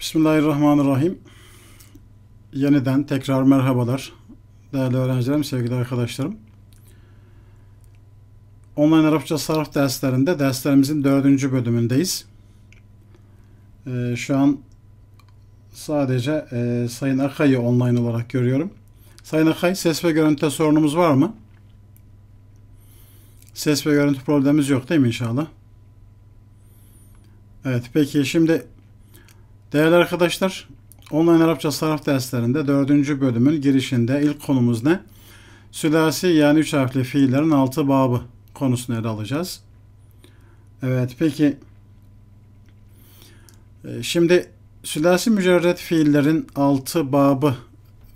Bismillahirrahmanirrahim. Yeniden tekrar merhabalar. Değerli öğrencilerim, sevgili arkadaşlarım. Online Arapça sarf derslerinde derslerimizin dördüncü bölümündeyiz. Ee, şu an sadece e, Sayın Akay'ı online olarak görüyorum. Sayın Akay, ses ve görüntü sorunumuz var mı? Ses ve görüntü problemimiz yok değil mi inşallah? Evet, peki şimdi Değerli arkadaşlar, online Arapça sarf derslerinde dördüncü bölümün girişinde ilk konumuz ne? Sülasi yani üç harfli fiillerin altı babı konusunu ele alacağız. Evet, peki ee, şimdi sülasi mücerret fiillerin altı babı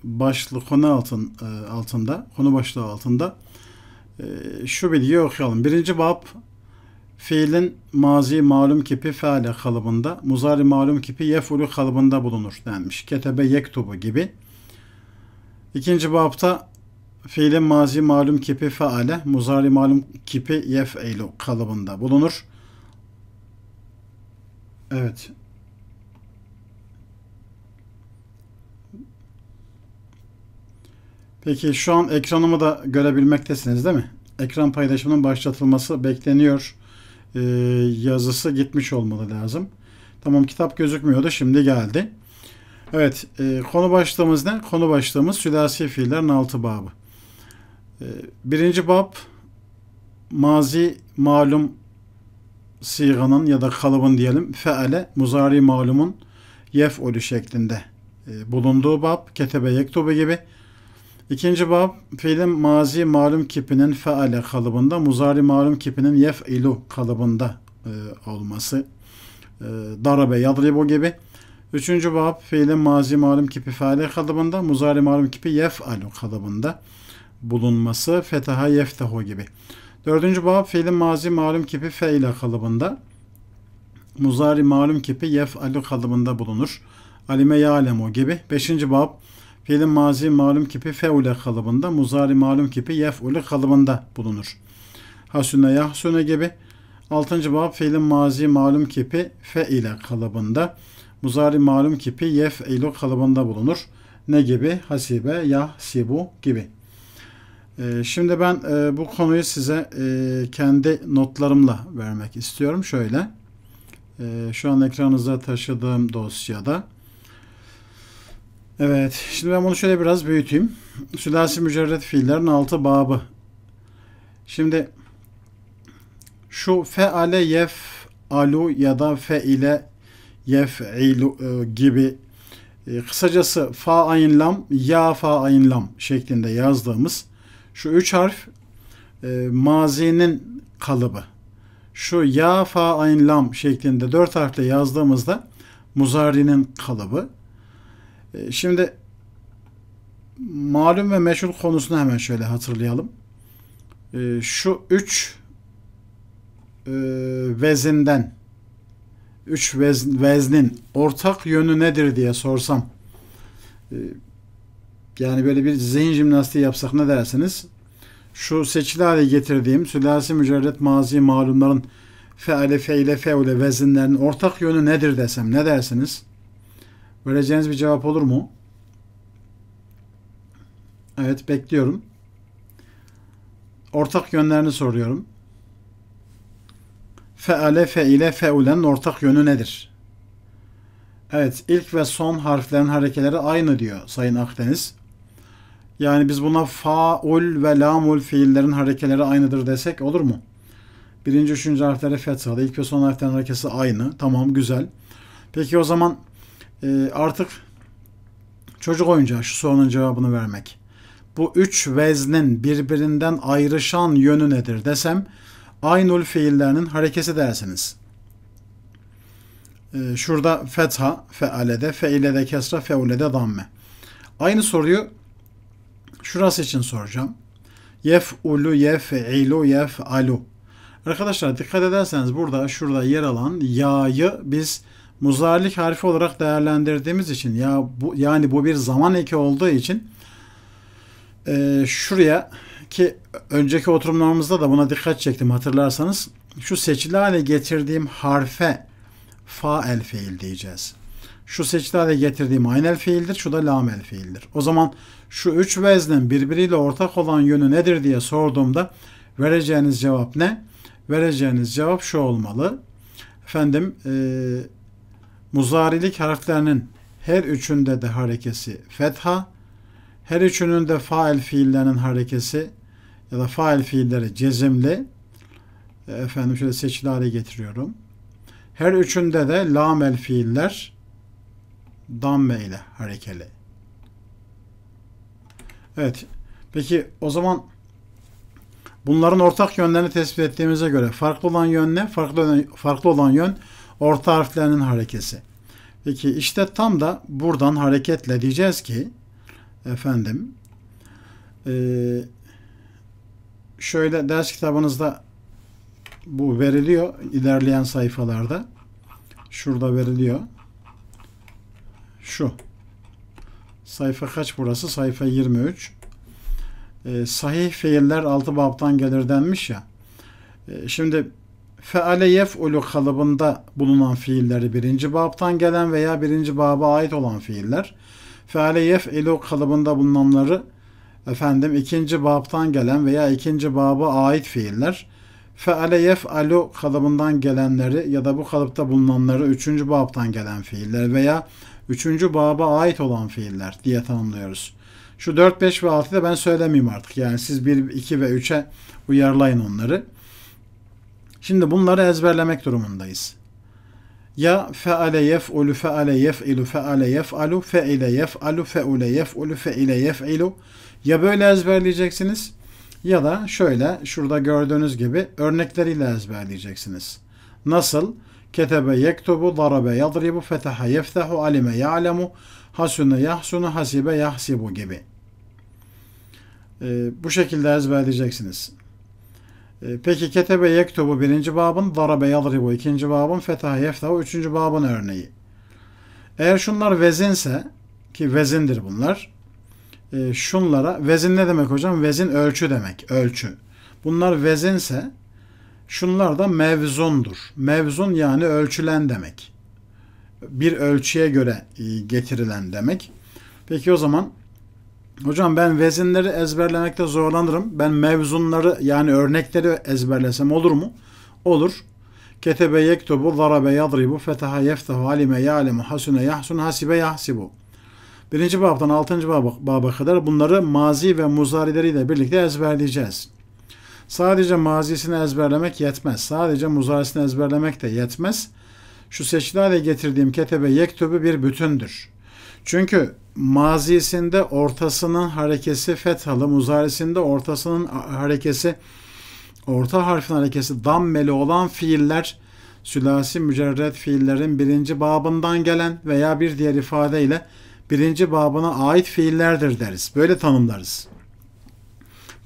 başlı konu altın, e, altında, konu başlığı altında e, şu bilgiyi okuyalım. Birinci bab Fiilin mazi malum kipi feale kalıbında, muzari malum kipi yefulu kalıbında bulunur denmiş. Ketebe yektubu gibi. İkinci bapta fiilin mazi malum kipi feale, muzari malum kipi yefeylu kalıbında bulunur. Evet. Peki şu an ekranımı da görebilmektesiniz değil mi? Ekran paylaşımının başlatılması bekleniyor e, yazısı gitmiş olmalı lazım. Tamam kitap gözükmüyordu şimdi geldi. Evet e, konu başlığımız ne? Konu başlığımız sülasi fiillerin altı babı. E, birinci bab mazi malum siganın ya da kalıbın diyelim feale muzari malumun yef yef'olü şeklinde e, bulunduğu bab ketebe yektube gibi İkinci bab fiilin mazi malum kipinin feale kalıbında, muzari malum kipinin ilu kalıbında e, olması. E, darabe, yadribu gibi. Üçüncü bab fiilin mazi malum kipi feale kalıbında, muzari malum kipi alu kalıbında bulunması. Fetaha yeftehu gibi. Dördüncü bab fiilin mazi malum kipi feile kalıbında, muzari malum kipi alu kalıbında bulunur. Alime ya'lemu gibi. Beşinci bab Fiilin mazi malum kipi feule kalıbında, muzari malum kipi yefule kalıbında bulunur. Hasune yahsune gibi. altıncı bab fiilin mazi malum kipi fe ile kalıbında, muzari malum kipi yef ile kalıbında bulunur. Ne gibi? Hasibe, yahsibu gibi. Ee, şimdi ben e, bu konuyu size e, kendi notlarımla vermek istiyorum. Şöyle, e, şu an ekranınızda taşıdığım dosyada Evet. Şimdi ben bunu şöyle biraz büyüteyim. Sülasi mücerret fiillerin altı babı. Şimdi şu feale yef alu ya da ile yef ilu e, gibi e, kısacası fa ayin lam ya fa ayin lam şeklinde yazdığımız şu üç harf e, mazinin kalıbı. Şu ya fa ayin lam şeklinde dört harfle yazdığımızda muzarinin kalıbı. Ee, şimdi malum ve meşhur konusunu hemen şöyle hatırlayalım. Ee, şu üç e, vezinden üç vez, veznin ortak yönü nedir diye sorsam e, yani böyle bir zihin jimnastiği yapsak ne dersiniz? Şu seçili hale getirdiğim sülasi mücerret mazi malumların feale feile feule vezinlerin ortak yönü nedir desem ne dersiniz? Vereceğiniz bir cevap olur mu? Evet bekliyorum. Ortak yönlerini soruyorum. Feale, feile, feulen ortak yönü nedir? Evet ilk ve son harflerin harekeleri aynı diyor Sayın Akdeniz. Yani biz buna faul ve lamul fiillerin harekeleri aynıdır desek olur mu? Birinci, üçüncü harfleri fethalı. ilk ve son harflerin hareketi aynı. Tamam güzel. Peki o zaman e, artık çocuk oyuncağı şu sorunun cevabını vermek. Bu üç veznin birbirinden ayrışan yönü nedir desem aynul fiillerinin harekesi dersiniz. E, şurada fetha, fealede, feilede kesra, feulede damme. Aynı soruyu şurası için soracağım. ulu, Yef'ulu, yef'ilu, alu. Arkadaşlar dikkat ederseniz burada şurada yer alan ya'yı biz muzarlik harfi olarak değerlendirdiğimiz için ya bu yani bu bir zaman eki olduğu için e, şuraya ki önceki oturumlarımızda da buna dikkat çektim hatırlarsanız şu seçili hale getirdiğim harfe fael fiil diyeceğiz. Şu seçili hale getirdiğim aynel fiildir, şu da lamel fiildir. O zaman şu üç veznin birbiriyle ortak olan yönü nedir diye sorduğumda vereceğiniz cevap ne? Vereceğiniz cevap şu olmalı. Efendim e, Muzarilik harflerinin her üçünde de harekesi fetha, her üçünün de fail fiillerinin harekesi ya da fail fiilleri cezimli. E, efendim şöyle seçili hale getiriyorum. Her üçünde de lamel fiiller damme ile harekeli. Evet. Peki o zaman bunların ortak yönlerini tespit ettiğimize göre farklı olan yön ne? Farklı, farklı olan yön orta harflerinin harekesi. Peki işte tam da buradan hareketle diyeceğiz ki efendim e, şöyle ders kitabınızda bu veriliyor ilerleyen sayfalarda. Şurada veriliyor. Şu. Sayfa kaç burası? Sayfa 23. E, sahih fiiller altı babtan gelir denmiş ya. E, şimdi feale yef'ulu kalıbında bulunan fiilleri birinci babtan gelen veya birinci baba ait olan fiiller, feale yef'ilu kalıbında bulunanları efendim ikinci babtan gelen veya ikinci baba ait fiiller, feale yef'alu kalıbından gelenleri ya da bu kalıpta bulunanları üçüncü babtan gelen fiiller veya üçüncü baba ait olan fiiller diye tanımlıyoruz. Şu 4, 5 ve 6'da ben söylemeyeyim artık. Yani siz 1, 2 ve 3'e uyarlayın onları. Şimdi bunları ezberlemek durumundayız. Ya feale yef'ulu feale yef'ilu feale yef'alu fe'ile yef'alu fe'ule yef'ulu fe'ile yef'ilu ya böyle ezberleyeceksiniz ya da şöyle şurada gördüğünüz gibi örnekleriyle ezberleyeceksiniz. Nasıl? Ketebe yektubu, darabe yadribu, fetaha yeftahu, alime ya'lemu, hasune yahsunu, hasibe yahsibu gibi. Ee, bu şekilde ezberleyeceksiniz. Ee, peki ketebe yektubu birinci babın, darabe yadribu ikinci babın, fetaha yeftahu üçüncü babın örneği. Eğer şunlar vezinse ki vezindir bunlar. E, şunlara vezin ne demek hocam? Vezin ölçü demek. Ölçü. Bunlar vezinse şunlar da mevzundur. Mevzun yani ölçülen demek. Bir ölçüye göre e, getirilen demek. Peki o zaman Hocam ben vezinleri ezberlemekte zorlanırım. Ben mevzunları yani örnekleri ezberlesem olur mu? Olur. Ketebe yektubu, zarabe yadribu, fetaha yeftahu, alime ya'lemu, hasune yahsun, hasibe yahsibu. Birinci babdan altıncı baba, baba kadar bunları mazi ve muzarileriyle birlikte ezberleyeceğiz. Sadece mazisini ezberlemek yetmez. Sadece muzarisini ezberlemek de yetmez. Şu seçkilerle getirdiğim ketebe yektubu bir bütündür. Çünkü mazisinde ortasının harekesi fethalı, muzarisinde ortasının harekesi orta harfin harekesi dammeli olan fiiller sülasi mücerret fiillerin birinci babından gelen veya bir diğer ifadeyle birinci babına ait fiillerdir deriz. Böyle tanımlarız.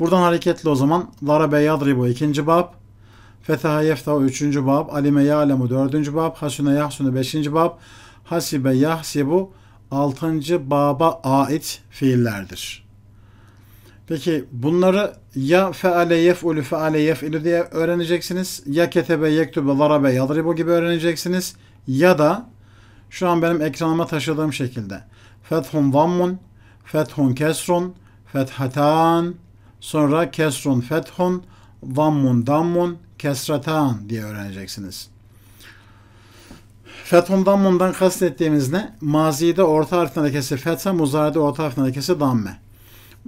Buradan hareketli o zaman Larabe Yadribu ikinci bab, Fetaha Yeftahu üçüncü bab, Alime Ya'lemu dördüncü bab, Hasune Yahsune beşinci bab, Hasibe Yahsibu 6. baba ait fiillerdir. Peki bunları ya feale yef'ulü feale yef'ilü diye öğreneceksiniz. Ya ketebe yektübe darabe yadribu gibi öğreneceksiniz. Ya da şu an benim ekranıma taşıdığım şekilde. Fethun zammun, fethun kesrun, fethatan, sonra kesrun fethun, zammun dammun, kesratan diye öğreneceksiniz. Fetondan bundan kastettiğimiz ne? Mazide orta harften harekesi fetha, muzaride orta harften harekesi damme.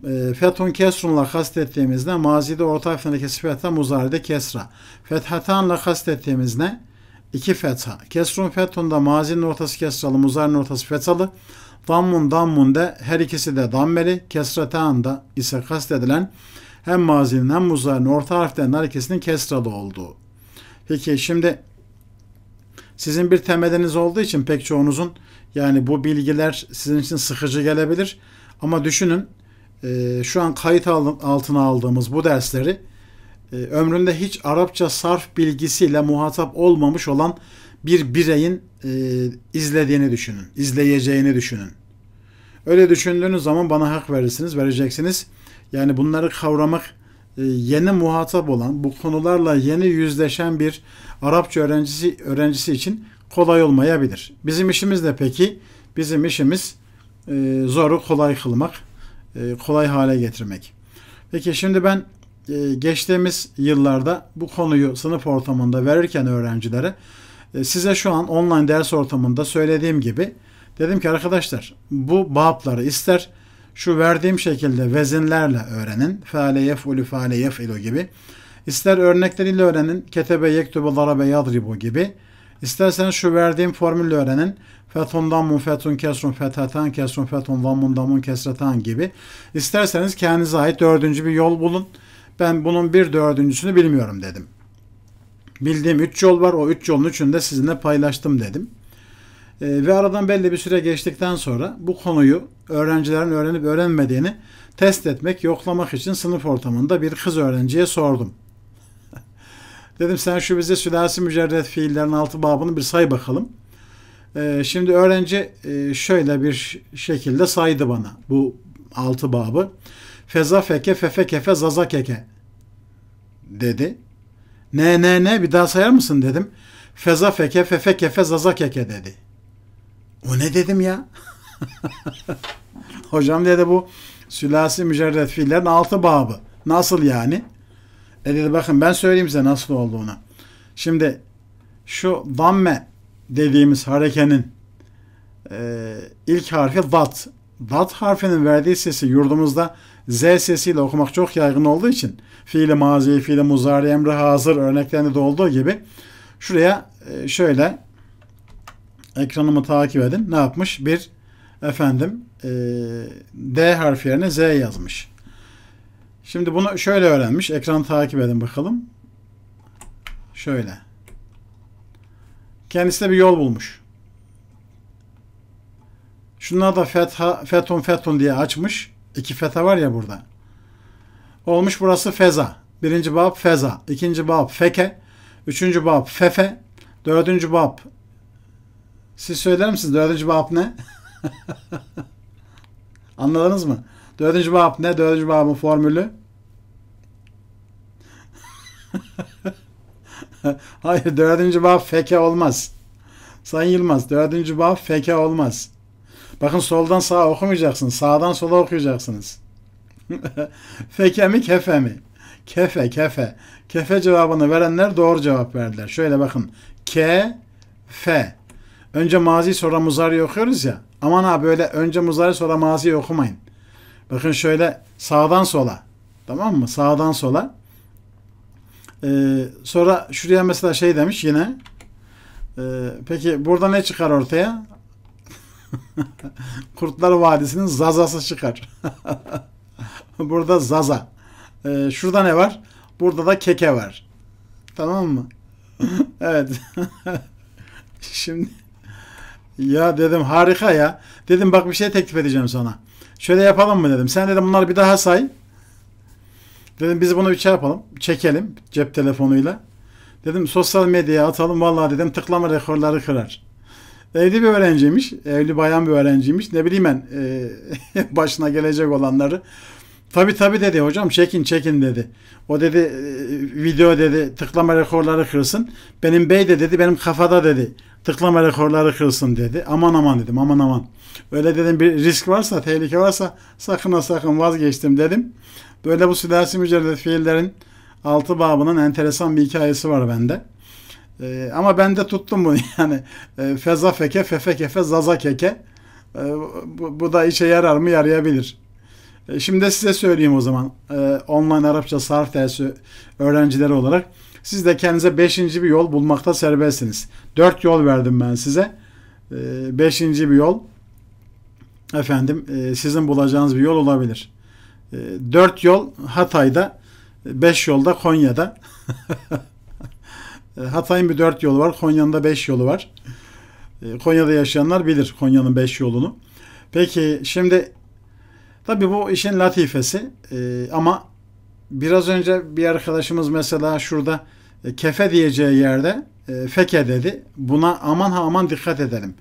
Feton ee, fethun kesrunla kastettiğimiz ne? Mazide orta harften harekesi fetha, muzaride kesra. Fethatanla kastettiğimiz ne? İki fetha. Kesrun fetonda mazinin ortası kesralı, muzarinin ortası fethalı. Dammun dammun de her ikisi de dammeli. Kesratan da ise kastedilen hem mazinin hem muzarinin orta harften harekesinin kesralı olduğu. Peki şimdi sizin bir temeliniz olduğu için pek çoğunuzun yani bu bilgiler sizin için sıkıcı gelebilir. Ama düşünün e, şu an kayıt altına aldığımız bu dersleri e, ömründe hiç Arapça sarf bilgisiyle muhatap olmamış olan bir bireyin e, izlediğini düşünün, izleyeceğini düşünün. Öyle düşündüğünüz zaman bana hak verirsiniz, vereceksiniz. Yani bunları kavramak e, yeni muhatap olan, bu konularla yeni yüzleşen bir Arapça öğrencisi öğrencisi için kolay olmayabilir. Bizim işimiz de peki, bizim işimiz e, zoru kolay kılmak, e, kolay hale getirmek. Peki şimdi ben e, geçtiğimiz yıllarda bu konuyu sınıf ortamında verirken öğrencilere e, size şu an online ders ortamında söylediğim gibi dedim ki arkadaşlar bu babları ister şu verdiğim şekilde vezinlerle öğrenin. Fale yef'ulü fale yef'ilu gibi. İster örnekleriyle öğrenin. Ketebe yektubu darabe yadribu gibi. İsterseniz şu verdiğim formülle öğrenin. Fetun dammun fetun kesrun fetatan kesrun fetun dammun dammun kesretan gibi. İsterseniz kendinize ait dördüncü bir yol bulun. Ben bunun bir dördüncüsünü bilmiyorum dedim. Bildiğim üç yol var. O üç yolun üçünü de sizinle paylaştım dedim. Ee, ve aradan belli bir süre geçtikten sonra bu konuyu öğrencilerin öğrenip öğrenmediğini test etmek, yoklamak için sınıf ortamında bir kız öğrenciye sordum. Dedim sen şu bize sülasi mücerret fiillerin altı babını bir say bakalım. Ee, şimdi öğrenci e, şöyle bir şekilde saydı bana bu altı babı. Feza feke fefe kefe zaza keke dedi. Ne ne ne bir daha sayar mısın dedim. Feza feke fefe kefe zaza keke dedi. O ne dedim ya? Hocam dedi bu sülasi mücerred fiillerin altı babı. Nasıl yani? E dedi bakın ben söyleyeyim size nasıl olduğunu. Şimdi şu damme dediğimiz harekenin e, ilk harfi dat. Dat harfinin verdiği sesi yurdumuzda z sesiyle okumak çok yaygın olduğu için fiili mazi, fiili muzari, emri hazır örneklerinde de olduğu gibi şuraya e, şöyle ekranımı takip edin. Ne yapmış? Bir efendim e, D harfi yerine Z yazmış. Şimdi bunu şöyle öğrenmiş. Ekranı takip edin bakalım. Şöyle. Kendisine bir yol bulmuş. Şunlar da fetha, fetun fetun diye açmış. İki feta var ya burada. Olmuş burası feza. Birinci bab feza. ikinci bab feke. Üçüncü bab fefe. Dördüncü bab siz söyler misiniz? Dördüncü bab ne? Anladınız mı? Dördüncü bab ne? Dördüncü babın formülü? Hayır dördüncü bab feke olmaz. Sayın Yılmaz dördüncü bab feke olmaz. Bakın soldan sağa okumayacaksınız. Sağdan sola okuyacaksınız. feke mi kefe mi? Kefe kefe. Kefe cevabını verenler doğru cevap verdiler. Şöyle bakın. Ke fe. Önce mazi sonra muzari okuyoruz ya. Aman abi böyle önce muzari sonra mazi okumayın. Bakın şöyle sağdan sola. Tamam mı? Sağdan sola. Ee, sonra şuraya mesela şey demiş yine. Ee, peki burada ne çıkar ortaya? Kurtlar Vadisi'nin zazası çıkar. burada zaza. Ee, şurada ne var? Burada da keke var. Tamam mı? evet. Şimdi ya dedim harika ya. Dedim bak bir şey teklif edeceğim sana. Şöyle yapalım mı dedim. Sen dedim bunları bir daha say. Dedim biz bunu bir şey yapalım. Çekelim cep telefonuyla. Dedim sosyal medyaya atalım. Vallahi dedim tıklama rekorları kırar. Evli bir öğrenciymiş. Evli bayan bir öğrenciymiş. Ne bileyim ben e, başına gelecek olanları. Tabi tabi dedi hocam çekin çekin dedi. O dedi e, video dedi tıklama rekorları kırsın. Benim bey de dedi benim kafada dedi tıklama rekorları kırsın dedi. Aman aman dedim aman aman. Öyle dedim bir risk varsa tehlike varsa sakın sakın vazgeçtim dedim. Böyle bu sülasi mücerred fiillerin altı babının enteresan bir hikayesi var bende. Ee, ama ben de tuttum bunu yani. E, feza feke, fefe kefe, zaza keke. E, bu, bu da işe yarar mı? Yarayabilir. E, şimdi size söyleyeyim o zaman. E, online Arapça sarf dersi öğrencileri olarak siz de kendinize beşinci bir yol bulmakta serbestsiniz. Dört yol verdim ben size. E, beşinci bir yol efendim e, sizin bulacağınız bir yol olabilir. E, dört yol Hatay'da, beş yolda Konya'da. Ee, Hatay'ın bir dört yolu var. Konya'nın da beş yolu var. Konya'da yaşayanlar bilir Konya'nın beş yolunu. Peki şimdi tabii bu işin latifesi e, ama biraz önce bir arkadaşımız mesela şurada e, kefe diyeceği yerde e, feke dedi. Buna aman ha aman dikkat edelim.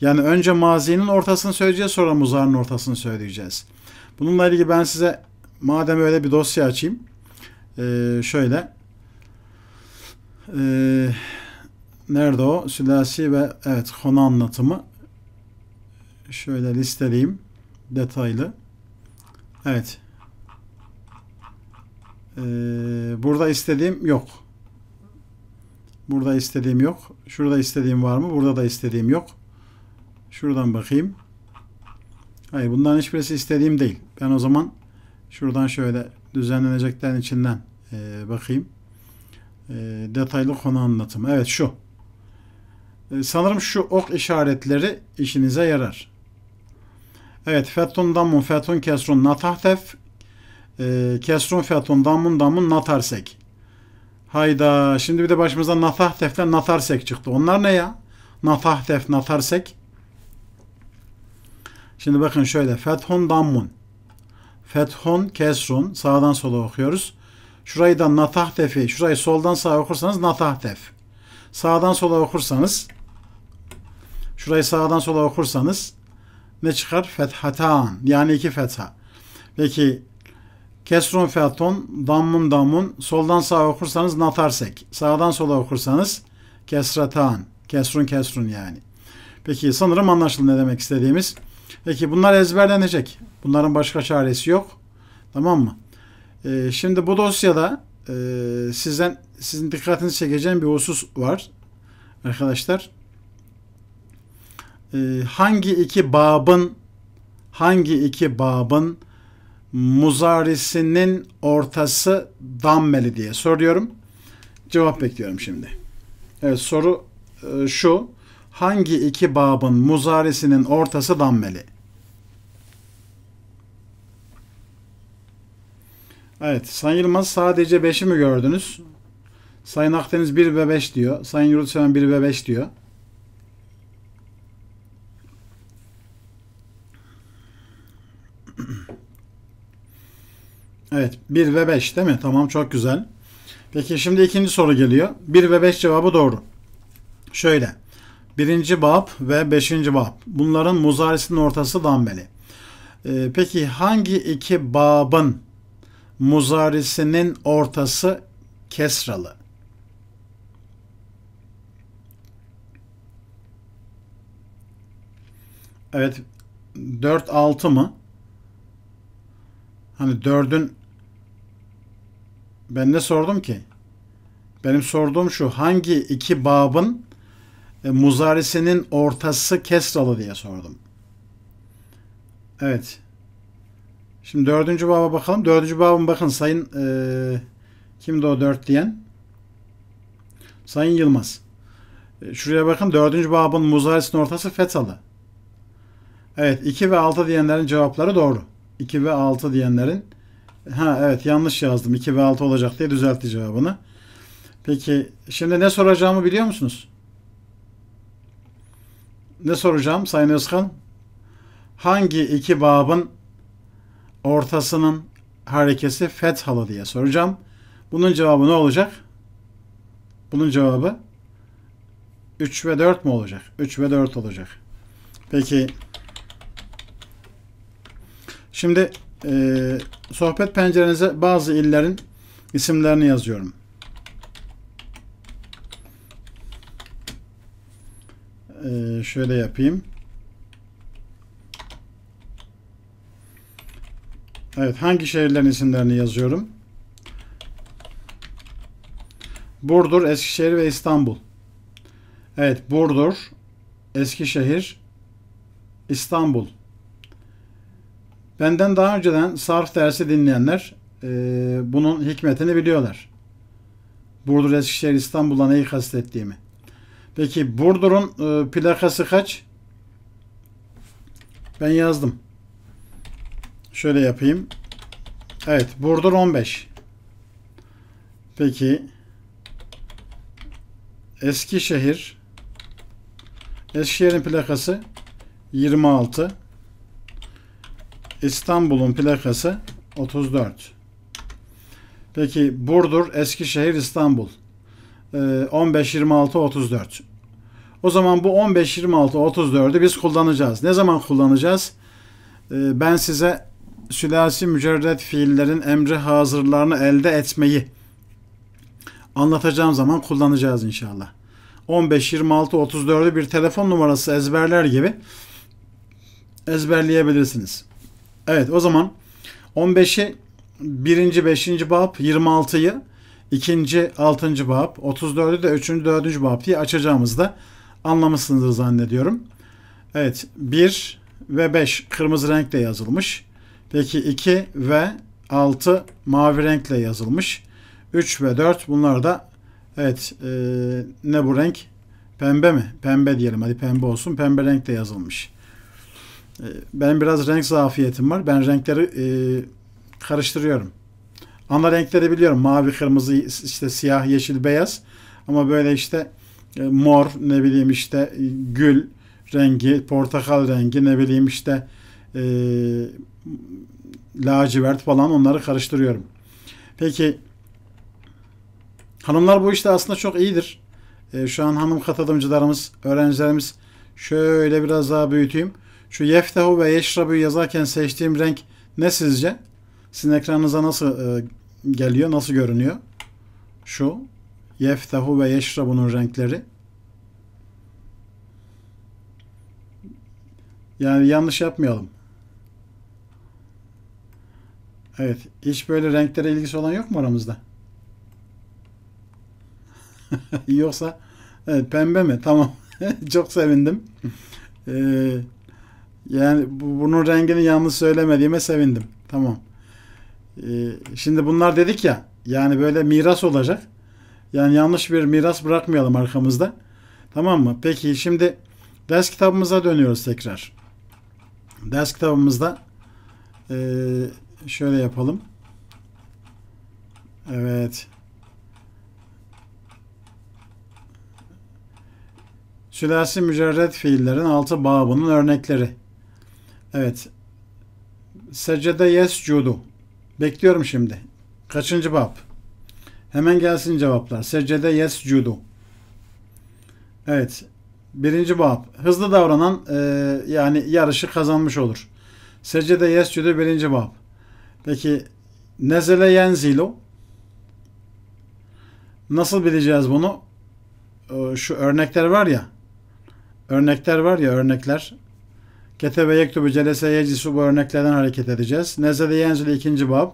Yani önce mazinin ortasını söyleyeceğiz sonra muzarın ortasını söyleyeceğiz. Bununla ilgili ben size madem öyle bir dosya açayım. E, şöyle. E, nerede o? Sülasi ve evet konu anlatımı. Şöyle listeleyeyim detaylı. Evet. Ee, burada istediğim yok. Burada istediğim yok. Şurada istediğim var mı? Burada da istediğim yok. Şuradan bakayım. Hayır bundan hiçbirisi istediğim değil. Ben o zaman şuradan şöyle düzenleneceklerin içinden e, bakayım. E, detaylı konu anlatımı. Evet şu. E, sanırım şu ok işaretleri işinize yarar. Evet. Fetun damun fetun kesrun natahtef e, ee, kesron fiyatun damun damun natarsek. Hayda şimdi bir de başımıza natah teften natarsek çıktı. Onlar ne ya? Natah tef natarsek. Şimdi bakın şöyle. fethon damun fethon kesrun. Sağdan sola okuyoruz. Şurayı da natah tefi. Şurayı soldan sağa okursanız natah tef. Sağdan sola okursanız şurayı sağdan sola okursanız ne çıkar? Fethatan. Yani iki fetha. Peki Kesron felton, dammun damun soldan sağa okursanız natarsek, sağdan sola okursanız kesratan, kesrun kesrun yani. Peki sanırım anlaşıldı ne demek istediğimiz. Peki bunlar ezberlenecek. Bunların başka çaresi yok. Tamam mı? Ee, şimdi bu dosyada e, sizden sizin dikkatinizi çekeceğim bir husus var. Arkadaşlar. Ee, hangi iki babın hangi iki babın muzarisinin ortası dammeli diye soruyorum. Cevap bekliyorum şimdi. Evet soru e, şu. Hangi iki babın muzarisinin ortası dammeli? Evet. Sayın Yılmaz sadece 5'i mi gördünüz? Sayın Akdeniz 1 ve 5 diyor. Sayın Yurtseven 1 ve 5 diyor. Evet 1 ve 5 değil mi? Tamam çok güzel. Peki şimdi ikinci soru geliyor. 1 ve 5 cevabı doğru. Şöyle. birinci bab ve beşinci bab. Bunların muzarisinin ortası dambeli. Ee, peki hangi iki babın muzarisinin ortası kesralı? Evet 4 6 mı? Hani 4'ün ben ne sordum ki? Benim sorduğum şu hangi iki babın e, muzarisinin ortası kesralı diye sordum. Evet. Şimdi dördüncü baba bakalım. Dördüncü babın bakın sayın e, kimdi o dört diyen? Sayın Yılmaz. E, şuraya bakın. Dördüncü babın muzarisinin ortası fethalı. Evet. 2 ve 6 diyenlerin cevapları doğru. 2 ve 6 diyenlerin Ha evet yanlış yazdım. 2 ve 6 olacak diye düzeltti cevabını. Peki şimdi ne soracağımı biliyor musunuz? Ne soracağım Sayın Özkan? Hangi iki babın ortasının harekesi fethalı diye soracağım. Bunun cevabı ne olacak? Bunun cevabı 3 ve 4 mü olacak? 3 ve 4 olacak. Peki şimdi ee, sohbet pencerenize bazı illerin isimlerini yazıyorum. Ee, şöyle yapayım. Evet, hangi şehirlerin isimlerini yazıyorum? Burdur, Eskişehir ve İstanbul. Evet, Burdur, Eskişehir, İstanbul. Benden daha önceden sarf dersi dinleyenler e, bunun hikmetini biliyorlar. Burdur, Eskişehir, İstanbul'a neyi kastettiğimi. Peki Burdur'un e, plakası kaç? Ben yazdım. Şöyle yapayım. Evet, Burdur 15. Peki Eskişehir Eskişehir'in plakası 26. İstanbul'un plakası 34. Peki Burdur, Eskişehir, İstanbul. 15, 26, 34. O zaman bu 15, 26, 34'ü biz kullanacağız. Ne zaman kullanacağız? Ee, ben size sülasi mücerret fiillerin emri hazırlarını elde etmeyi anlatacağım zaman kullanacağız inşallah. 15, 26, 34'ü bir telefon numarası ezberler gibi ezberleyebilirsiniz. Evet o zaman 15'i 1. 5. bab 26'yı 2. 6. bab 34'ü de 3. 4. bab diye açacağımızda anlamışsınızdır zannediyorum. Evet 1 ve 5 kırmızı renkle yazılmış. Peki 2 ve 6 mavi renkle yazılmış. 3 ve 4 bunlar da evet e, ne bu renk? Pembe mi? Pembe diyelim hadi pembe olsun. Pembe renkle yazılmış. Ee, ben biraz renk zafiyetim var. Ben renkleri e, karıştırıyorum. Ana renkleri biliyorum. Mavi, kırmızı, işte siyah, yeşil, beyaz. Ama böyle işte e, mor, ne bileyim işte e, gül rengi, portakal rengi, ne bileyim işte e, lacivert falan onları karıştırıyorum. Peki hanımlar bu işte aslında çok iyidir. E, şu an hanım katılımcılarımız, öğrencilerimiz şöyle biraz daha büyüteyim. Şu yeftehu ve yeşrabu yazarken seçtiğim renk ne sizce? Sizin ekranınıza nasıl e, geliyor, nasıl görünüyor? Şu yeftehu ve yeşrabu'nun renkleri. Yani yanlış yapmayalım. Evet. Hiç böyle renklere ilgisi olan yok mu aramızda? Yoksa evet, pembe mi? Tamam. Çok sevindim. Ee, yani bu, bunun rengini yanlış söylemediğime sevindim. Tamam. Ee, şimdi bunlar dedik ya yani böyle miras olacak. Yani yanlış bir miras bırakmayalım arkamızda. Tamam mı? Peki şimdi ders kitabımıza dönüyoruz tekrar. Ders kitabımızda e, şöyle yapalım. Evet. Sülasi mücerred fiillerin altı babının örnekleri. Evet. Secde yescudu. Bekliyorum şimdi. Kaçıncı bab? Hemen gelsin cevaplar. Secde yescudu. Evet. Birinci bab. Hızlı davranan e, yani yarışı kazanmış olur. Secde yescudu birinci bab. Peki nezele yenzilu nasıl bileceğiz bunu? E, şu örnekler var ya. Örnekler var ya örnekler. Ketebe yektubu celese yeclisu bu örneklerden hareket edeceğiz. Nezede yenzül ikinci bab.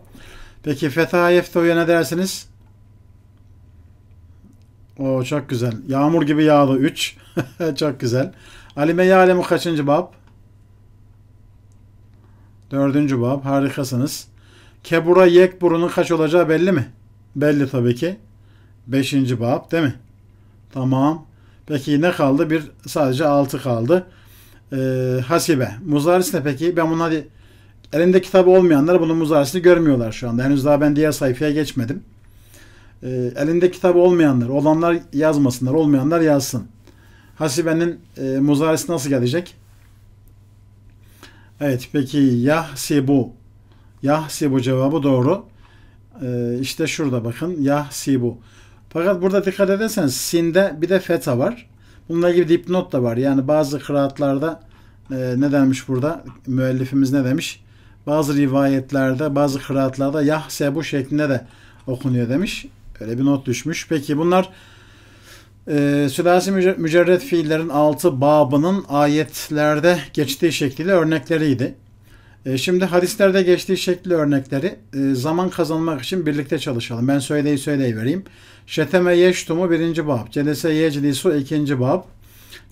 Peki fetha yeftuya ne dersiniz? O çok güzel. Yağmur gibi yağdı 3. çok güzel. Alime ya'lemu kaçıncı bab? Dördüncü bab. Harikasınız. Kebura yekburunun kaç olacağı belli mi? Belli tabii ki. Beşinci bab değil mi? Tamam. Peki ne kaldı? Bir sadece altı kaldı e, hasibe. Muzaris ne peki? Ben bunu hadi elinde kitabı olmayanlar bunun muzarisini görmüyorlar şu anda. Henüz daha ben diğer sayfaya geçmedim. E, elinde kitabı olmayanlar, olanlar yazmasınlar, olmayanlar yazsın. Hasibenin e, muzarisi nasıl gelecek? Evet peki yahsibu. Yahsibu cevabı doğru. Ee, işte şurada bakın yahsibu. Fakat burada dikkat ederseniz sinde bir de feta var. Bununla ilgili dipnot da var. Yani bazı kıraatlarda e, ne demiş burada? Müellifimiz ne demiş? Bazı rivayetlerde, bazı kıraatlarda yahse bu şeklinde de okunuyor demiş. Öyle bir not düşmüş. Peki bunlar e, sülasi mücerret fiillerin altı babının ayetlerde geçtiği şekliyle örnekleriydi. E, şimdi hadislerde geçtiği şekli örnekleri e, zaman kazanmak için birlikte çalışalım. Ben söyleyi söyleyi vereyim. Şeteme yeştumu birinci bab. Celese yeclisu ikinci bab.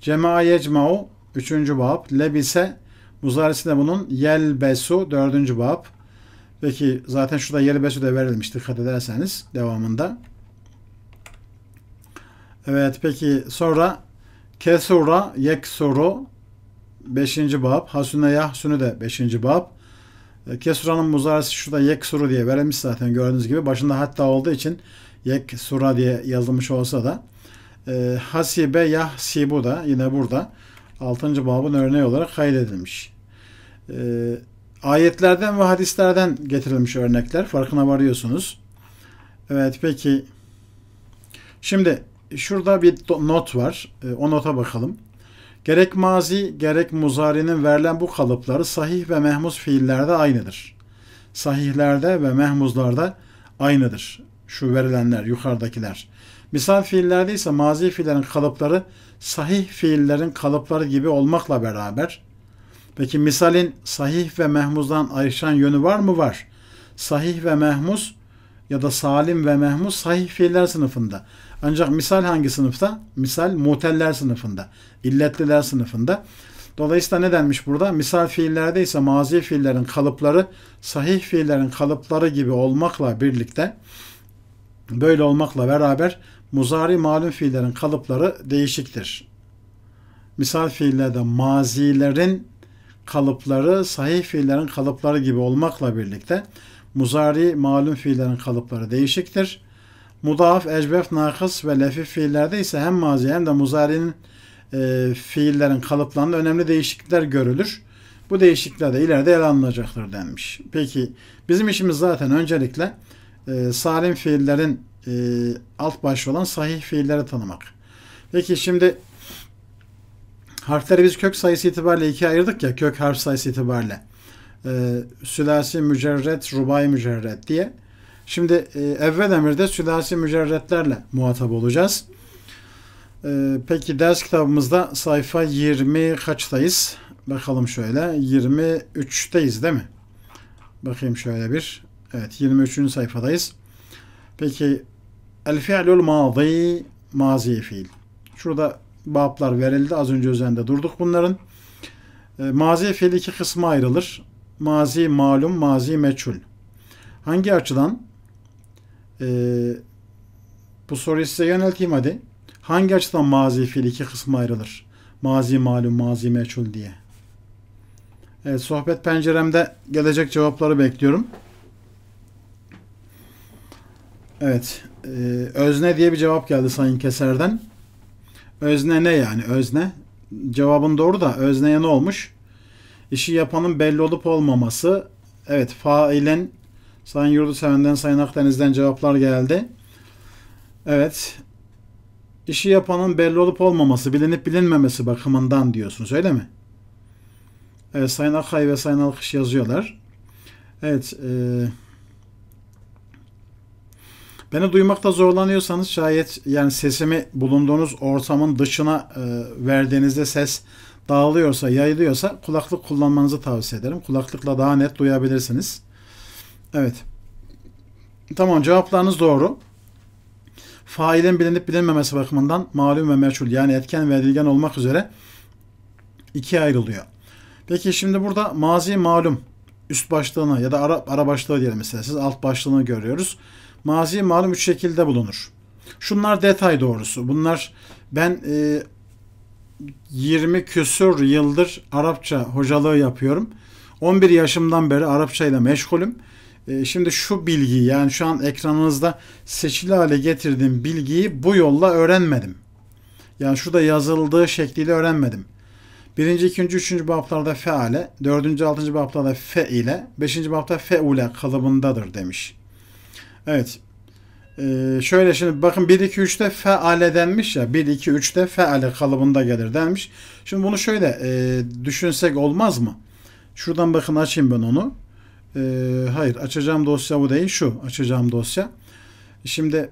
Cema yecmau üçüncü bab. Lebise muzarisi de bunun yelbesu dördüncü bab. Peki zaten şurada yelbesu de verilmiş dikkat ederseniz devamında. Evet peki sonra kesura yeksuru 5. bab. Hasune Yahsun'u de 5. bab. E, Kesura'nın muzaresi şurada Yeksuru diye verilmiş zaten gördüğünüz gibi. Başında hatta olduğu için Yeksura diye yazılmış olsa da. E, Hasibe Yahsibu da yine burada 6. babın örneği olarak kaydedilmiş. E, ayetlerden ve hadislerden getirilmiş örnekler. Farkına varıyorsunuz. Evet peki. Şimdi şurada bir not var. E, o nota bakalım. Gerek mazi gerek muzarinin verilen bu kalıpları sahih ve mehmuz fiillerde aynıdır. Sahihlerde ve mehmuzlarda aynıdır. Şu verilenler, yukarıdakiler. Misal fiillerde ise mazi fiillerin kalıpları sahih fiillerin kalıpları gibi olmakla beraber Peki misalin sahih ve mehmuzdan ayrışan yönü var mı? Var. Sahih ve mehmuz ya da salim ve mehmus sahih fiiller sınıfında. Ancak misal hangi sınıfta? Misal muteller sınıfında, illetliler sınıfında. Dolayısıyla ne denmiş burada? Misal fiillerde ise mazi fiillerin kalıpları sahih fiillerin kalıpları gibi olmakla birlikte böyle olmakla beraber muzari malum fiillerin kalıpları değişiktir. Misal fiillerde mazilerin kalıpları sahih fiillerin kalıpları gibi olmakla birlikte Muzari malum fiillerin kalıpları değişiktir. Mudaaf, ecbef, nakıs ve lefif fiillerde ise hem mazi hem de muzarinin e, fiillerin kalıplarında önemli değişiklikler görülür. Bu değişiklikler de ileride ele alınacaktır denmiş. Peki bizim işimiz zaten öncelikle e, salim fiillerin e, alt başlığı olan sahih fiilleri tanımak. Peki şimdi harfleri biz kök sayısı itibariyle ikiye ayırdık ya kök harf sayısı itibariyle e, ee, sülasi mücerret, rubai mücerret diye. Şimdi e, evvel emirde sülasi mücerretlerle muhatap olacağız. E, peki ders kitabımızda sayfa 20 kaçtayız? Bakalım şöyle. 23'teyiz değil mi? Bakayım şöyle bir. Evet 23. sayfadayız. Peki el fi'lul mazi mazi fiil. Şurada bablar verildi. Az önce üzerinde durduk bunların. E, ee, mazi fiil iki kısma ayrılır mazi malum, mazi meçhul. Hangi açıdan? E, bu soruyu size yönelteyim hadi. Hangi açıdan mazi fiil iki kısma ayrılır? Mazi malum, mazi meçhul diye. Evet, sohbet penceremde gelecek cevapları bekliyorum. Evet, e, özne diye bir cevap geldi Sayın Keser'den. Özne ne yani? Özne. Cevabın doğru da özneye ne olmuş? işi yapanın belli olup olmaması. Evet failen Sayın Yurdu Sevenden Sayın Akdeniz'den cevaplar geldi. Evet. İşi yapanın belli olup olmaması, bilinip bilinmemesi bakımından diyorsunuz öyle mi? Evet Sayın Akay ve Sayın Alkış yazıyorlar. Evet. E, beni duymakta zorlanıyorsanız şayet yani sesimi bulunduğunuz ortamın dışına e, verdiğinizde ses dağılıyorsa, yayılıyorsa kulaklık kullanmanızı tavsiye ederim. Kulaklıkla daha net duyabilirsiniz. Evet. Tamam cevaplarınız doğru. Failin bilinip bilinmemesi bakımından malum ve meçhul yani etken ve edilgen olmak üzere ikiye ayrılıyor. Peki şimdi burada mazi malum üst başlığını ya da ara, ara başlığı diyelim mesela siz alt başlığını görüyoruz. Mazi malum üç şekilde bulunur. Şunlar detay doğrusu. Bunlar ben e, 20 küsur yıldır Arapça hocalığı yapıyorum. 11 yaşımdan beri Arapçayla meşgulüm. Ee, şimdi şu bilgiyi yani şu an ekranınızda seçili hale getirdiğim bilgiyi bu yolla öğrenmedim. Yani şurada yazıldığı şekliyle öğrenmedim. Birinci, ikinci, üçüncü baplarda feale, dördüncü, altıncı baplarda fe ile, beşinci bapta feule kalıbındadır demiş. Evet, ee, şöyle şimdi bakın 1 2 3'te feale denmiş ya 1 2 3'te feale kalıbında gelir denmiş. Şimdi bunu şöyle e, düşünsek olmaz mı? Şuradan bakın açayım ben onu. E, hayır açacağım dosya bu değil şu açacağım dosya. Şimdi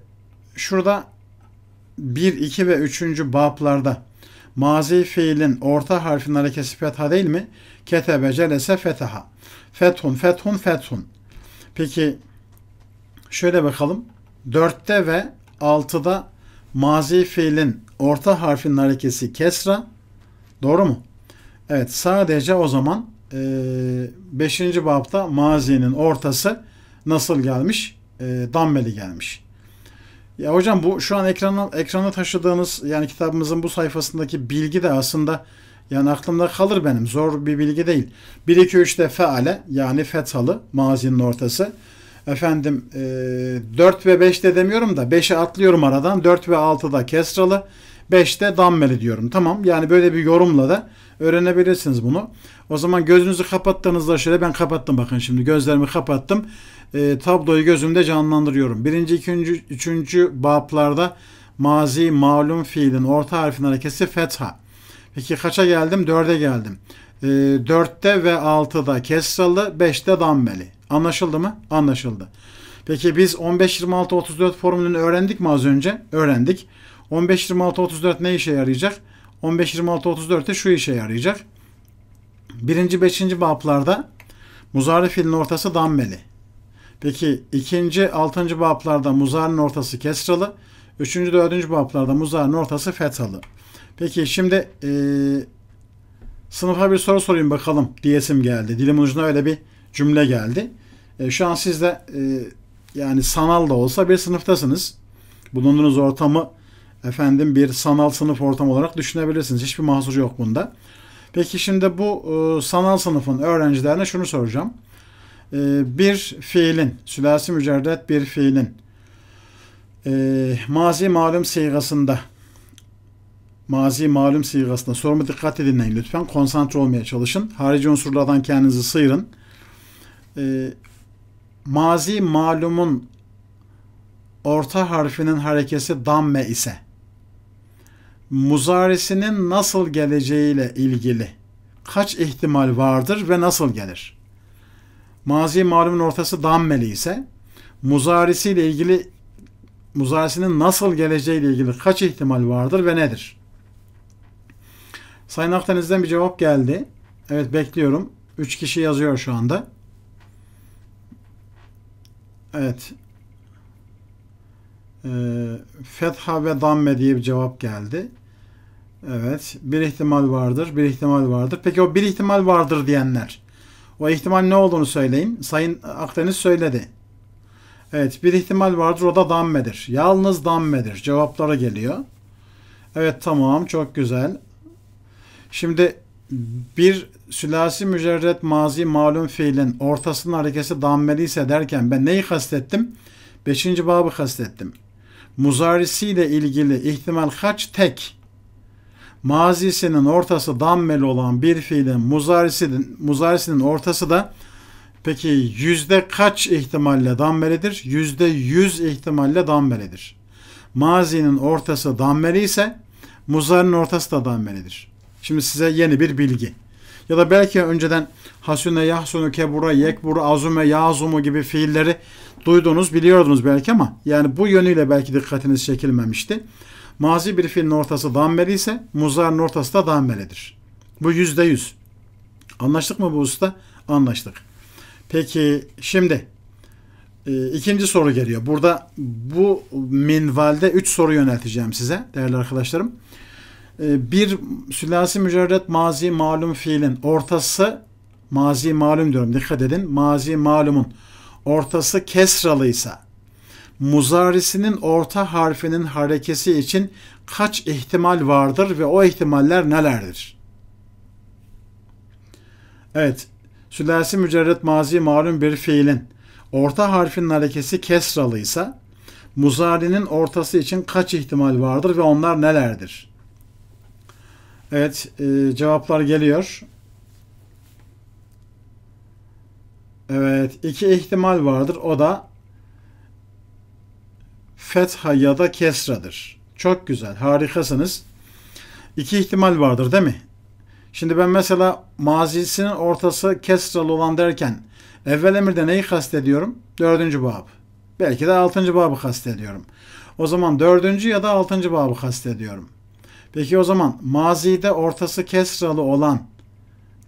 şurada 1 2 ve 3. bablarda mazi fiilin orta harfin harekesi fetha değil mi? Ketebe celese fetaha. Fethun fethun fethun. Peki şöyle bakalım. 4'te ve 6'da mazi fiilin orta harfinin harekesi kesra. Doğru mu? Evet sadece o zaman 5. E, babda mazinin ortası nasıl gelmiş? E, dammeli gelmiş. Ya hocam bu şu an ekrana, ekrana taşıdığınız yani kitabımızın bu sayfasındaki bilgi de aslında yani aklımda kalır benim. Zor bir bilgi değil. 1 2 3'te feale yani fethalı mazinin ortası. Efendim e, 4 ve de demiyorum da 5'e atlıyorum aradan. 4 ve 6'da kesralı. 5'te dammeli diyorum. Tamam yani böyle bir yorumla da öğrenebilirsiniz bunu. O zaman gözünüzü kapattığınızda şöyle ben kapattım bakın şimdi gözlerimi kapattım. E, tabloyu gözümde canlandırıyorum. Birinci, ikinci, üçüncü bablarda mazi, malum fiilin orta harfin harekesi fetha. Peki kaça geldim? Dörde geldim. E, dörtte ve altıda kesralı, beşte dammeli. Anlaşıldı mı? Anlaşıldı. Peki biz 15-26-34 formülünü öğrendik mi az önce? Öğrendik. 15-26-34 ne işe yarayacak? 15-26-34 de şu işe yarayacak. Birinci, beşinci bablarda muzari fiilin ortası dammeli. Peki ikinci, altıncı bablarda muzarın ortası kesralı. Üçüncü, dördüncü bablarda muzarın ortası fethalı. Peki şimdi e, sınıfa bir soru sorayım bakalım diyesim geldi. Dilim ucuna öyle bir cümle geldi. E, şu an siz de e, yani sanal da olsa bir sınıftasınız. Bulunduğunuz ortamı efendim bir sanal sınıf ortamı olarak düşünebilirsiniz. Hiçbir mahsur yok bunda. Peki şimdi bu e, sanal sınıfın öğrencilerine şunu soracağım. E, bir fiilin, sülasi mücerret bir fiilin e, mazi malum sigasında mazi malum sigasında soruma dikkat edin lütfen. Konsantre olmaya çalışın. Harici unsurlardan kendinizi sıyırın e, mazi malumun orta harfinin harekesi damme ise muzarisinin nasıl geleceğiyle ilgili kaç ihtimal vardır ve nasıl gelir? Mazi malumun ortası dammeli ise muzarisiyle ilgili muzarisinin nasıl geleceğiyle ilgili kaç ihtimal vardır ve nedir? Sayın Akdeniz'den bir cevap geldi. Evet bekliyorum. Üç kişi yazıyor şu anda. Evet. Ee, fetha ve damme diye bir cevap geldi. Evet. Bir ihtimal vardır. Bir ihtimal vardır. Peki o bir ihtimal vardır diyenler. O ihtimal ne olduğunu söyleyin. Sayın Akdeniz söyledi. Evet. Bir ihtimal vardır. O da dammedir. Yalnız dammedir. Cevapları geliyor. Evet. Tamam. Çok güzel. Şimdi bir sülasi mücerret mazi malum fiilin ortasının harekesi dammeli derken ben neyi kastettim? Beşinci babı kastettim. Muzarisiyle ilgili ihtimal kaç? Tek. Mazisinin ortası dammeli olan bir fiilin muzarisinin, muzarisinin ortası da peki yüzde kaç ihtimalle dammelidir? Yüzde yüz ihtimalle dammelidir. Mazinin ortası dammeli ise muzarinin ortası da dammelidir. Şimdi size yeni bir bilgi. Ya da belki önceden hasune, yahsunu, kebura, yekburu, azume, yazumu gibi fiilleri duydunuz, biliyordunuz belki ama yani bu yönüyle belki dikkatiniz çekilmemişti. Mazi bir fiilin ortası dammeli ise muzarın ortası da dammelidir. Bu yüzde yüz. Anlaştık mı bu usta? Anlaştık. Peki şimdi e, ikinci soru geliyor. Burada bu minvalde üç soru yönelteceğim size değerli arkadaşlarım. Ee, bir sülasi mücerret mazi malum fiilin ortası mazi malum diyorum dikkat edin mazi malumun ortası kesralıysa muzarisinin orta harfinin harekesi için kaç ihtimal vardır ve o ihtimaller nelerdir? Evet, sülasi mücerret mazi malum bir fiilin orta harfinin harekesi kesralıysa muzarinin ortası için kaç ihtimal vardır ve onlar nelerdir? Evet e, cevaplar geliyor. Evet iki ihtimal vardır. O da fetha ya da kesradır. Çok güzel harikasınız. İki ihtimal vardır değil mi? Şimdi ben mesela mazisinin ortası kesralı olan derken evvel emirde neyi kastediyorum? Dördüncü bab. Belki de altıncı babı kastediyorum. O zaman dördüncü ya da altıncı babı kastediyorum. Peki o zaman mazide ortası kesralı olan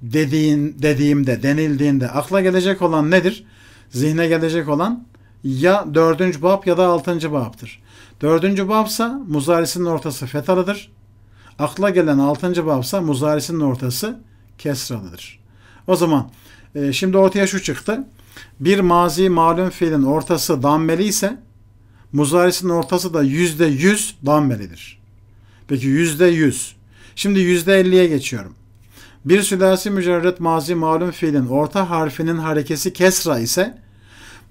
dediğin dediğimde denildiğinde akla gelecek olan nedir? Zihne gelecek olan ya dördüncü bab ya da altıncı babdır. Dördüncü babsa muzarisinin ortası fetalıdır. Akla gelen altıncı babsa muzarisinin ortası kesralıdır. O zaman e, şimdi ortaya şu çıktı. Bir mazi malum fiilin ortası dammeli ise muzarisinin ortası da yüzde yüz dammelidir. Peki yüzde yüz. Şimdi yüzde elliye geçiyorum. Bir sülasi mücerret mazi malum fiilin orta harfinin harekesi kesra ise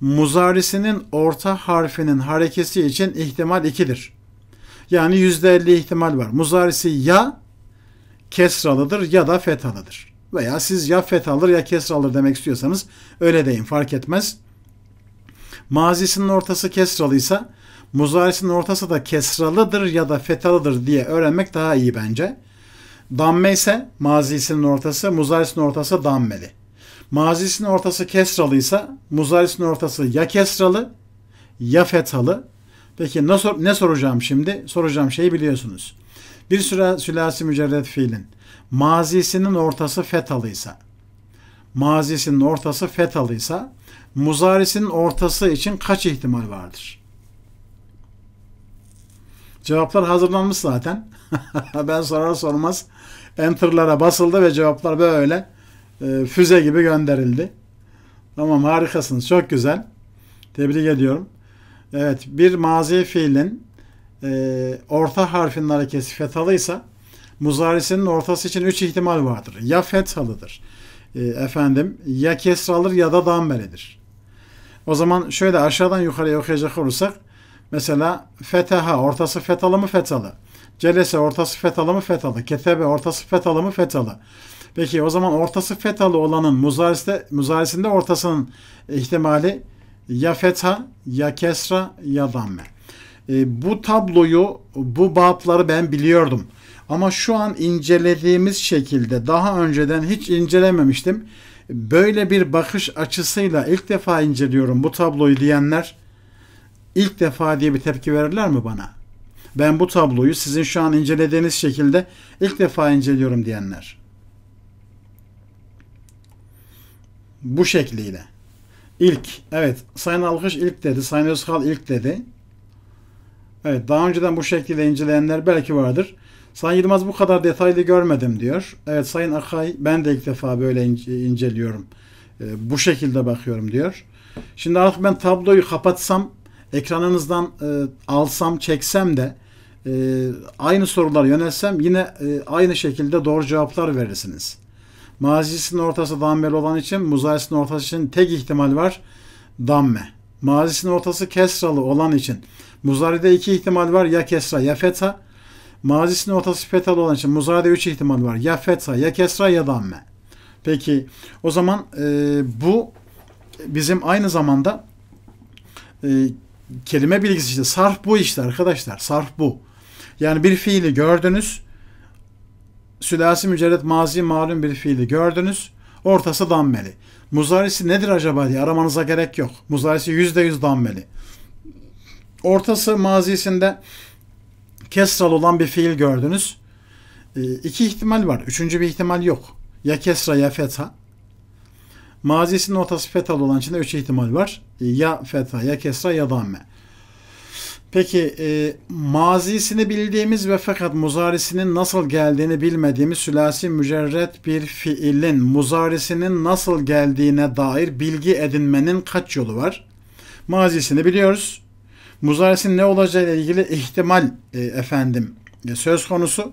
muzarisinin orta harfinin harekesi için ihtimal ikidir. Yani yüzde elli ihtimal var. Muzarisi ya kesralıdır ya da fetalıdır. Veya siz ya fetalır ya kesralıdır demek istiyorsanız öyle deyin fark etmez. Mazisinin ortası kesralıysa muzarisinin ortası da kesralıdır ya da fetalıdır diye öğrenmek daha iyi bence. Damme ise mazisinin ortası, muzarisinin ortası dammeli. Mazisinin ortası kesralıysa muzarisinin ortası ya kesralı ya fetalı. Peki ne, sor ne soracağım şimdi? Soracağım şeyi biliyorsunuz. Bir süre sülasi mücerret fiilin mazisinin ortası fetalıysa, mazisinin ortası fetalıysa muzarisinin ortası için kaç ihtimal vardır? Cevaplar hazırlanmış zaten. ben sorar sormaz enter'lara basıldı ve cevaplar böyle e, füze gibi gönderildi. Tamam harikasınız. Çok güzel. Tebrik ediyorum. Evet bir mazi fiilin e, orta harfinin harekesi fethalıysa muzarisinin ortası için üç ihtimal vardır. Ya fethalıdır e, efendim ya kesralır ya da dammelidir. O zaman şöyle aşağıdan yukarıya okuyacak olursak Mesela feteha ortası fetalı mı fetalı? Celese ortası fetalı mı fetalı? Ketebe ortası fetalı mı fetalı? Peki o zaman ortası fetalı olanın muzarisinde, muzarisinde ortasının ihtimali ya fetha ya kesra ya damme. E, bu tabloyu bu babları ben biliyordum. Ama şu an incelediğimiz şekilde daha önceden hiç incelememiştim. Böyle bir bakış açısıyla ilk defa inceliyorum bu tabloyu diyenler ilk defa diye bir tepki verirler mi bana? Ben bu tabloyu sizin şu an incelediğiniz şekilde ilk defa inceliyorum diyenler. Bu şekliyle. İlk. Evet. Sayın Alkış ilk dedi. Sayın Özkal ilk dedi. Evet. Daha önceden bu şekilde inceleyenler belki vardır. Sayın Yılmaz bu kadar detaylı görmedim diyor. Evet Sayın Akay ben de ilk defa böyle inceliyorum. E, bu şekilde bakıyorum diyor. Şimdi artık ben tabloyu kapatsam ekranınızdan e, alsam çeksem de e, aynı sorular yönelsem yine e, aynı şekilde doğru cevaplar verirsiniz. Mazisinin ortası dammeli olan için muzayisinin ortası için tek ihtimal var damme. Mazisinin ortası kesralı olan için muzaride iki ihtimal var ya kesra ya feta. Mazisinin ortası fetalı olan için muzaride üç ihtimal var ya feta ya kesra ya damme. Peki o zaman e, bu bizim aynı zamanda e, kelime bilgisi işte sarf bu işte arkadaşlar. Sarf bu. Yani bir fiili gördünüz. Sülasi mücerret mazi malum bir fiili gördünüz. Ortası dammeli. Muzarisi nedir acaba diye aramanıza gerek yok. Muzarisi yüzde yüz dammeli. Ortası mazisinde kesral olan bir fiil gördünüz. E, iki ihtimal var. Üçüncü bir ihtimal yok. Ya kesra ya fetha. Mazisinin ortası fethalı olan için de 3 ihtimal var. E, ya fetha, ya kesra, ya damme. Peki e, mazisini bildiğimiz ve fakat muzarisinin nasıl geldiğini bilmediğimiz sülasi mücerret bir fiilin muzarisinin nasıl geldiğine dair bilgi edinmenin kaç yolu var? Mazisini biliyoruz. Muzarisinin ne olacağı ile ilgili ihtimal e, efendim e, söz konusu.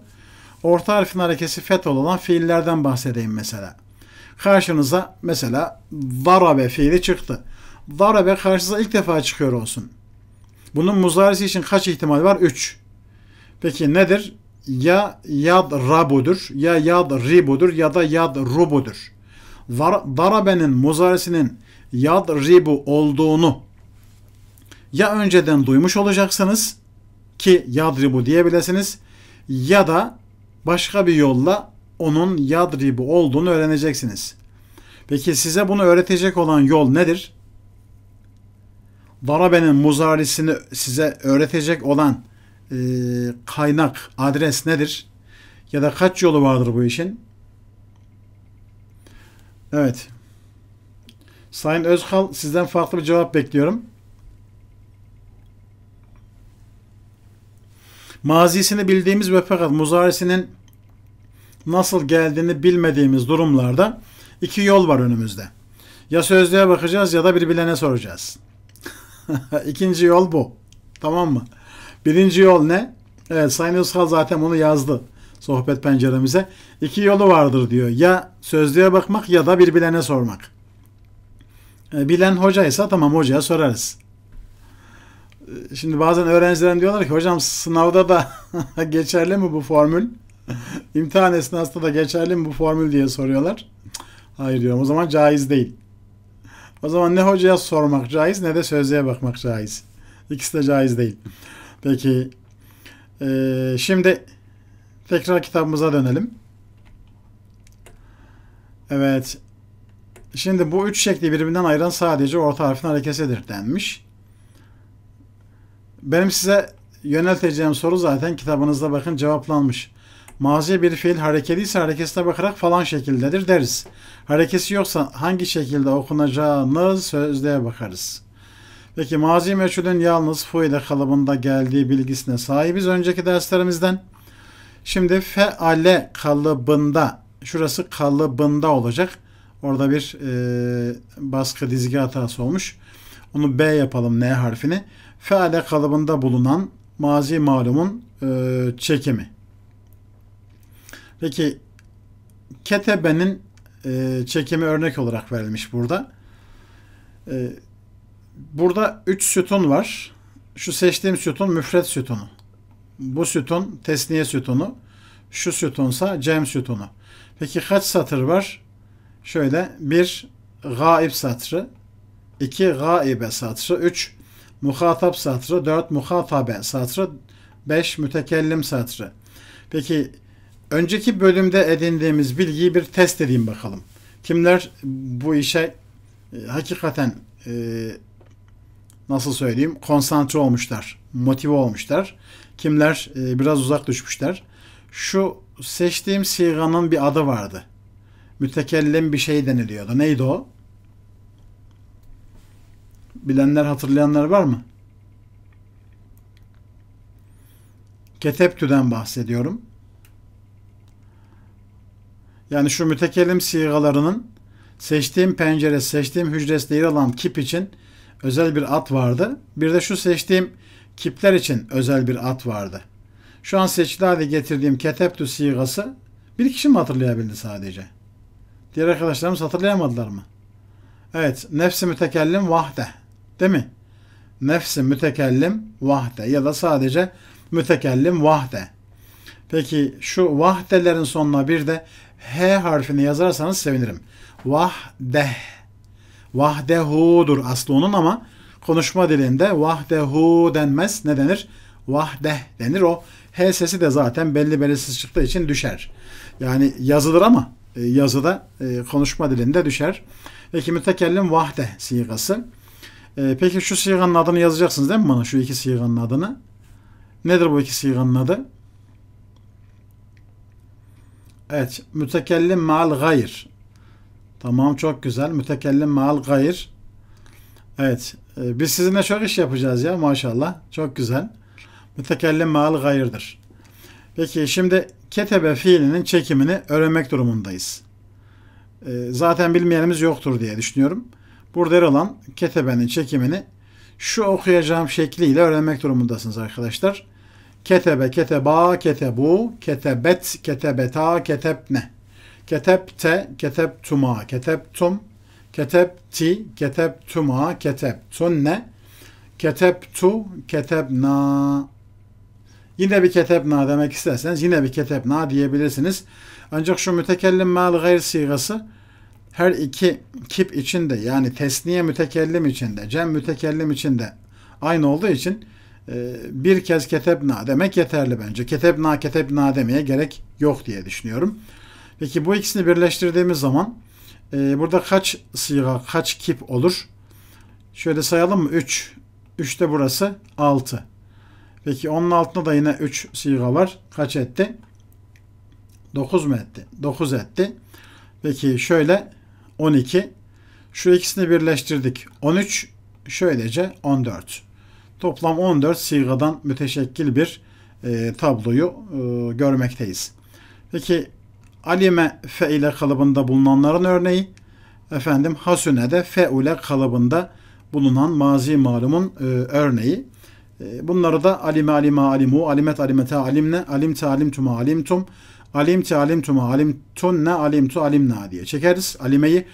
Orta harfin harekesi fethol olan fiillerden bahsedeyim mesela. Karşınıza mesela darabe fiili çıktı. Darabe karşınıza ilk defa çıkıyor olsun. Bunun muzarisi için kaç ihtimal var? 3. Peki nedir? Ya yad rabudur, ya yad ribudur ya da yad rubudur. Darabenin muzarisinin yad ribu olduğunu ya önceden duymuş olacaksınız ki ribu diyebilirsiniz ya da başka bir yolla onun yadribu olduğunu öğreneceksiniz. Peki size bunu öğretecek olan yol nedir? Darabe'nin muzarisini size öğretecek olan e, kaynak, adres nedir? Ya da kaç yolu vardır bu işin? Evet. Sayın Özkal sizden farklı bir cevap bekliyorum. Mazisini bildiğimiz ve fakat muzarisinin nasıl geldiğini bilmediğimiz durumlarda iki yol var önümüzde. Ya sözlüğe bakacağız ya da bir bilene soracağız. İkinci yol bu. Tamam mı? Birinci yol ne? Evet Sayın Özkal zaten bunu yazdı sohbet penceremize. İki yolu vardır diyor. Ya sözlüğe bakmak ya da bir bilene sormak. E, bilen hocaysa tamam hocaya sorarız. E, şimdi bazen öğrencilerim diyorlar ki hocam sınavda da geçerli mi bu formül? İmtihan esnasında da geçerli mi bu formül diye soruyorlar. Hayır diyorum o zaman caiz değil. O zaman ne hocaya sormak caiz ne de sözlüğe bakmak caiz. İkisi de caiz değil. Peki ee, şimdi tekrar kitabımıza dönelim. Evet. Şimdi bu üç şekli birbirinden ayıran sadece orta harfin harekesidir denmiş. Benim size yönelteceğim soru zaten kitabınızda bakın cevaplanmış maziye bir fiil ise hareketine bakarak falan şekildedir deriz. Harekesi yoksa hangi şekilde okunacağını sözlüğe bakarız. Peki mazi meçhulün yalnız ile kalıbında geldiği bilgisine sahibiz önceki derslerimizden. Şimdi feale kalıbında, şurası kalıbında olacak. Orada bir e, baskı dizgi hatası olmuş. Onu B yapalım N harfini. Feale kalıbında bulunan mazi malumun e, çekimi. Peki ketebenin e, çekimi örnek olarak verilmiş burada. E, burada 3 sütun var. Şu seçtiğim sütun müfret sütunu. Bu sütun tesniye sütunu. Şu sütunsa cem sütunu. Peki kaç satır var? Şöyle bir gaib satırı, iki gaibe satırı, üç muhatap satırı, dört muhatabe satırı, beş mütekellim satırı. Peki Önceki bölümde edindiğimiz bilgiyi bir test edeyim bakalım. Kimler bu işe e, hakikaten e, nasıl söyleyeyim konsantre olmuşlar, motive olmuşlar. Kimler e, biraz uzak düşmüşler. Şu seçtiğim siganın bir adı vardı. Mütekellim bir şey deniliyordu. Neydi o? Bilenler, hatırlayanlar var mı? Keteptü'den bahsediyorum yani şu mütekellim sigalarının seçtiğim pencere, seçtiğim hücresinde yer alan kip için özel bir at vardı. Bir de şu seçtiğim kipler için özel bir at vardı. Şu an seçili hale getirdiğim keteptü sigası bir kişi mi hatırlayabildi sadece? Diğer arkadaşlarımız hatırlayamadılar mı? Evet, nefsi mütekellim vahde. Değil mi? Nefsi mütekellim vahde ya da sadece mütekellim vahde. Peki şu vahdelerin sonuna bir de H harfini yazarsanız sevinirim. Vahdeh. Vahdehudur aslı onun ama konuşma dilinde vahdehu denmez. Ne denir? Vahdeh denir. O H sesi de zaten belli belirsiz çıktığı için düşer. Yani yazılır ama e, yazıda e, konuşma dilinde düşer. Peki mütekellim vahde sigası. E, peki şu siganın adını yazacaksınız değil mi bana? Şu iki siganın adını. Nedir bu iki siganın adı? Evet. Mütekellim mal gayr. Tamam çok güzel. Mütekellim mal gayr. Evet. E, biz sizinle çok iş yapacağız ya maşallah. Çok güzel. Mütekellim mal gayırdır. Peki şimdi ketebe fiilinin çekimini öğrenmek durumundayız. E, zaten bilmeyenimiz yoktur diye düşünüyorum. Burada yer olan ketebenin çekimini şu okuyacağım şekliyle öğrenmek durumundasınız arkadaşlar. Ketebe, keteba, ketebu, ketebet, ketebeta, ketebne. Ketebte, ketebtuma, ketebtum, ketebti, ketebtuma, ketebtunne, ketebtu, ketebna. Yine bir ketebna demek isterseniz yine bir ketebna diyebilirsiniz. Ancak şu mütekellim mal gayr sigası her iki kip içinde yani tesniye mütekellim içinde, cem mütekellim içinde aynı olduğu için ee, bir kez ketebna demek yeterli bence. Ketebna ketebna demeye gerek yok diye düşünüyorum. Peki bu ikisini birleştirdiğimiz zaman e, burada kaç siga, kaç kip olur? Şöyle sayalım mı? 3. 3 de burası 6. Peki onun altında da yine 3 siga var. Kaç etti? 9 mu etti? 9 etti. Peki şöyle 12. Şu ikisini birleştirdik. 13 şöylece 14 toplam 14 sigadan müteşekkil bir e, tabloyu e, görmekteyiz. Peki alime ile kalıbında bulunanların örneği efendim hasüne de ile kalıbında bulunan mazi malumun e, örneği. E, bunları da alime alima alimu, alimet alimete alimne, alimte alimtuma alimtum, alimte alimtuma alimtunne, alimtu alimna diye çekeriz. Alimeyi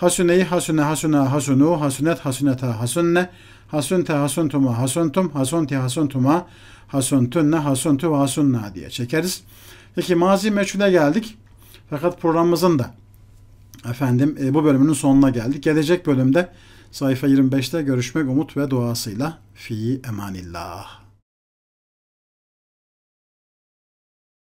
Hasuneyi hasune hasuna hasunu hasunet hasuneta hasunne hasunte hasuntuma hasuntum hasunti hasuntuma hasuntunne hasuntu hasunna diye çekeriz. Peki mazi meçhule geldik. Fakat programımızın da efendim e, bu bölümünün sonuna geldik. Gelecek bölümde sayfa 25'te görüşmek umut ve duasıyla fi emanillah.